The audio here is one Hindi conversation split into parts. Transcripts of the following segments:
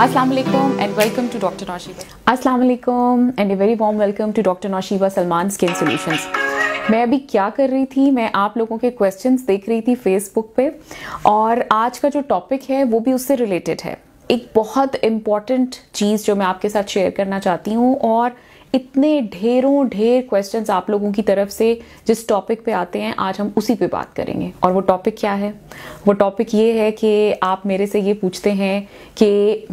Assalamualaikum and welcome to Dr. Nausheba. Assalamualaikum and a very warm welcome to Dr. Nausheba Salman Skin Solutions. मैं अभी क्या कर रही थी मैं आप लोगों के क्वेश्चंस देख रही थी फेसबुक पे और आज का जो टॉपिक है वो भी उससे रिलेटेड है एक बहुत इम्पॉर्टेंट चीज़ जो मैं आपके साथ शेयर करना चाहती हूँ और इतने ढेरों ढेर क्वेश्चंस आप लोगों की तरफ से जिस टॉपिक पे आते हैं आज हम उसी पे बात करेंगे और वो टॉपिक क्या है वो टॉपिक ये है कि आप मेरे से ये पूछते हैं कि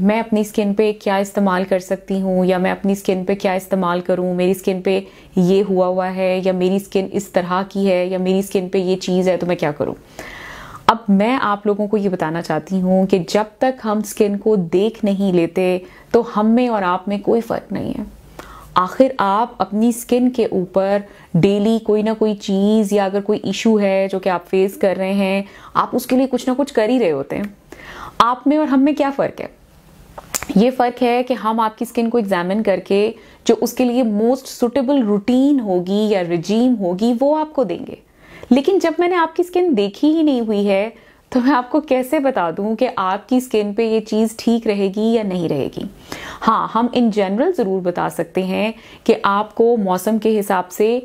मैं अपनी स्किन पे क्या इस्तेमाल कर सकती हूँ या मैं अपनी स्किन पे क्या इस्तेमाल करूँ मेरी स्किन पे ये हुआ हुआ है या मेरी स्किन इस तरह की है या मेरी स्किन पे ये चीज़ है तो मैं क्या करूँ अब मैं आप लोगों को ये बताना चाहती हूँ कि जब तक हम स्किन को देख नहीं लेते तो हम में और आप में कोई फ़र्क नहीं है आखिर आप अपनी स्किन के ऊपर डेली कोई ना कोई चीज़ या अगर कोई इशू है जो कि आप फेस कर रहे हैं आप उसके लिए कुछ ना कुछ कर ही रहे होते हैं आप में और हम में क्या फ़र्क है ये फ़र्क है कि हम आपकी स्किन को एग्जामिन करके जो उसके लिए मोस्ट सुटेबल रूटीन होगी या रिजीम होगी वो आपको देंगे लेकिन जब मैंने आपकी स्किन देखी ही नहीं हुई है तो मैं आपको कैसे बता दूं कि आपकी स्किन पे ये चीज़ ठीक रहेगी या नहीं रहेगी हाँ हम इन जनरल ज़रूर बता सकते हैं कि आपको मौसम के हिसाब से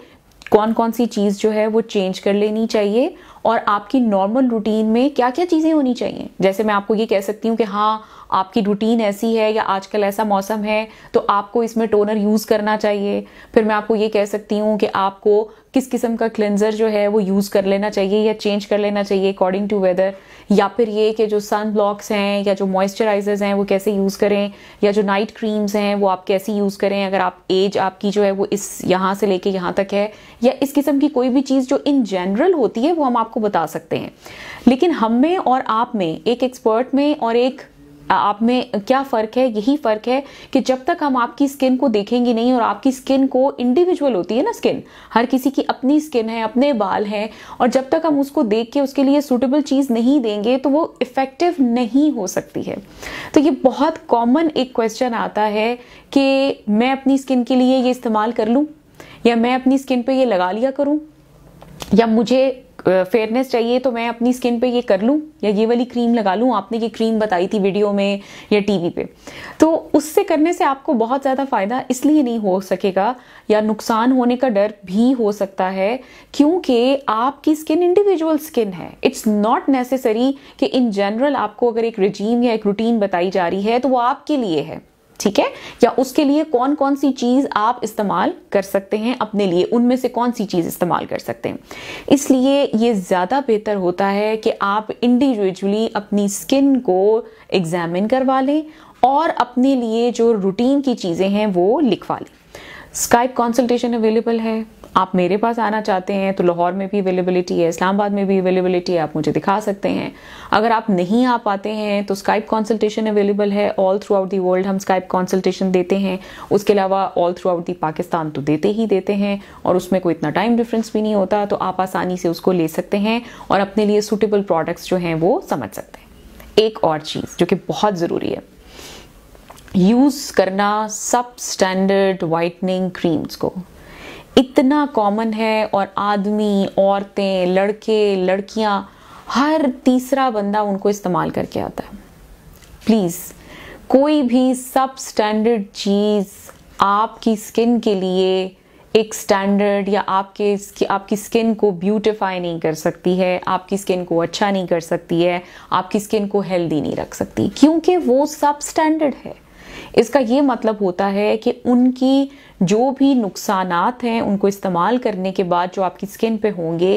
कौन कौन सी चीज़ जो है वो चेंज कर लेनी चाहिए और आपकी नॉर्मल रूटीन में क्या क्या चीज़ें होनी चाहिए जैसे मैं आपको ये कह सकती हूँ कि हाँ आपकी रूटीन ऐसी है या आजकल ऐसा मौसम है तो आपको इसमें टोनर यूज़ करना चाहिए फिर मैं आपको ये कह सकती हूँ कि आपको किस किस्म का क्लेंजर जो है वो यूज़ कर लेना चाहिए या चेंज कर लेना चाहिए अकॉर्डिंग टू वेदर या फिर ये कि जो सन ब्लॉक्स हैं या जो मॉइस्चराइजर्स हैं वो कैसे यूज़ करें या जो नाइट क्रीम्स हैं वो आप कैसे यूज़ करें अगर आप एज आपकी जो है वो इस यहाँ से लेके यहाँ तक है या इस किस्म की कोई भी चीज़ जो इन जनरल होती है वो हम आपको बता सकते हैं लेकिन हम में और आप में एक एक्सपर्ट में और एक आप में क्या फ़र्क है यही फ़र्क है कि जब तक हम आपकी स्किन को देखेंगे नहीं और आपकी स्किन को इंडिविजुअल होती है ना स्किन हर किसी की अपनी स्किन है अपने बाल हैं और जब तक हम उसको देख के उसके लिए सूटेबल चीज़ नहीं देंगे तो वो इफ़ेक्टिव नहीं हो सकती है तो ये बहुत कॉमन एक क्वेश्चन आता है कि मैं अपनी स्किन के लिए ये इस्तेमाल कर लूँ या मैं अपनी स्किन पर यह लगा लिया करूँ या मुझे फेयरनेस चाहिए तो मैं अपनी स्किन पे ये कर लूँ या ये वाली क्रीम लगा लूँ आपने ये क्रीम बताई थी वीडियो में या टीवी पे तो उससे करने से आपको बहुत ज़्यादा फ़ायदा इसलिए नहीं हो सकेगा या नुकसान होने का डर भी हो सकता है क्योंकि आपकी स्किन इंडिविजुअल स्किन है इट्स नॉट नेसेसरी कि इन जनरल आपको अगर एक रिजीम या एक रूटीन बताई जा रही है तो वो आपके लिए है ठीक है या उसके लिए कौन कौन सी चीज़ आप इस्तेमाल कर सकते हैं अपने लिए उनमें से कौन सी चीज़ इस्तेमाल कर सकते हैं इसलिए ये ज़्यादा बेहतर होता है कि आप इंडिविजुअली अपनी स्किन को एग्जामिन करवा लें और अपने लिए जो रूटीन की चीज़ें हैं वो लिखवा लें स्काइप कॉन्सल्टेशन अवेलेबल है आप मेरे पास आना चाहते हैं तो लाहौर में भी अवेलेबिलिटी है इस्लामाबाद में भी अवेलेबिलिटी है आप मुझे दिखा सकते हैं अगर आप नहीं आ पाते हैं तो स्काइप कॉन्सल्टेशन अवेलेबल है all throughout the world हम स्काइप कॉन्सल्टेशन देते हैं उसके अलावा all throughout the Pakistan तो देते ही देते हैं और उसमें कोई इतना टाइम डिफरेंस भी नहीं होता तो आप आसानी से उसको ले सकते हैं और अपने लिए सूटेबल प्रोडक्ट्स जो हैं वो समझ सकते हैं एक और चीज़ जो कि बहुत ज़रूरी है यूज़ करना सब स्टैंडर्ड वाइटनिंग क्रीम्स को इतना कॉमन है और आदमी औरतें लड़के लड़कियां हर तीसरा बंदा उनको इस्तेमाल करके आता है प्लीज़ कोई भी सब स्टैंडर्ड चीज़ आपकी स्किन के लिए एक स्टैंडर्ड या आपके आपकी स्किन को ब्यूटिफाई नहीं कर सकती है आपकी स्किन को अच्छा नहीं कर सकती है आपकी स्किन को हेल्दी नहीं रख सकती क्योंकि वो सब स्टैंडर्ड है इसका ये मतलब होता है कि उनकी जो भी नुकसान हैं उनको इस्तेमाल करने के बाद जो आपकी स्किन पे होंगे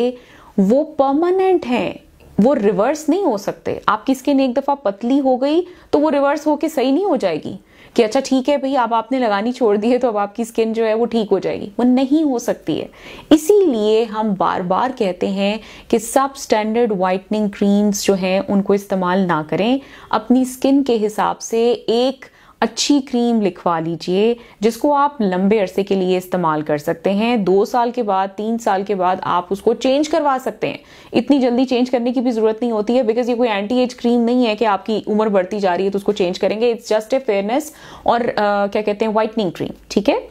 वो परमानेंट हैं वो रिवर्स नहीं हो सकते आपकी स्किन एक दफ़ा पतली हो गई तो वो रिवर्स होके सही नहीं हो जाएगी कि अच्छा ठीक है भाई अब आप आपने लगानी छोड़ दी है तो अब आपकी स्किन जो है वो ठीक हो जाएगी वो नहीं हो सकती है इसीलिए हम बार बार कहते हैं कि सब स्टैंडर्ड वाइटनिंग क्रीम्स जो हैं उनको इस्तेमाल ना करें अपनी स्किन के हिसाब से एक अच्छी क्रीम लिखवा लीजिए जिसको आप लंबे अरसे के लिए इस्तेमाल कर सकते हैं दो साल के बाद तीन साल के बाद आप उसको चेंज करवा सकते हैं इतनी जल्दी चेंज करने की भी ज़रूरत नहीं होती है बिकॉज ये कोई एंटी एज क्रीम नहीं है कि आपकी उम्र बढ़ती जा रही है तो उसको चेंज करेंगे इट्स जस्ट ए फेयरनेस और uh, क्या कहते हैं वाइटनिंग क्रीम ठीक है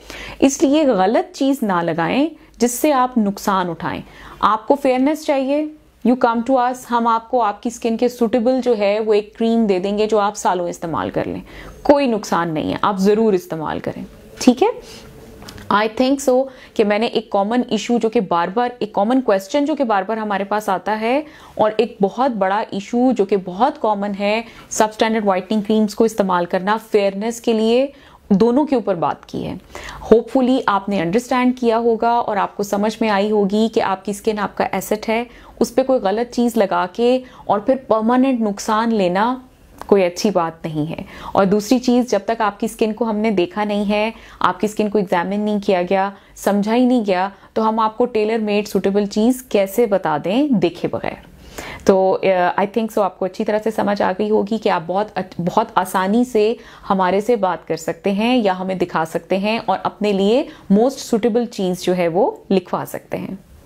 इसलिए गलत चीज़ ना लगाएं जिससे आप नुकसान उठाएं आपको फेयरनेस चाहिए यू कम टू आस हम आपको आपकी स्किन के सुटेबल जो है वो एक क्रीम दे देंगे जो आप सालों इस्तेमाल कर लें कोई नुकसान नहीं है आप ज़रूर इस्तेमाल करें ठीक है आई थिंक सो कि मैंने एक कॉमन इशू जो कि बार बार एक कॉमन क्वेश्चन जो कि बार बार हमारे पास आता है और एक बहुत बड़ा इशू जो कि बहुत कॉमन है सब स्टैंडर्ड वाइटनिंग क्रीम्स को इस्तेमाल करना फेयरनेस के लिए दोनों के ऊपर बात की है होपफुली आपने अंडरस्टैंड किया होगा और आपको समझ में आई होगी कि आपकी स्किन आपका एसेट है उस पर कोई गलत चीज़ लगा के और फिर परमानेंट नुकसान लेना कोई अच्छी बात नहीं है और दूसरी चीज़ जब तक आपकी स्किन को हमने देखा नहीं है आपकी स्किन को एग्जामिन नहीं किया गया समझा ही नहीं गया तो हम आपको टेलर मेड सुटेबल चीज़ कैसे बता दें देखे बगैर तो आई थिंक सो आपको अच्छी तरह से समझ आ गई होगी कि आप बहुत बहुत आसानी से हमारे से बात कर सकते हैं या हमें दिखा सकते हैं और अपने लिए मोस्ट सुटेबल चीज़ जो है वो लिखवा सकते हैं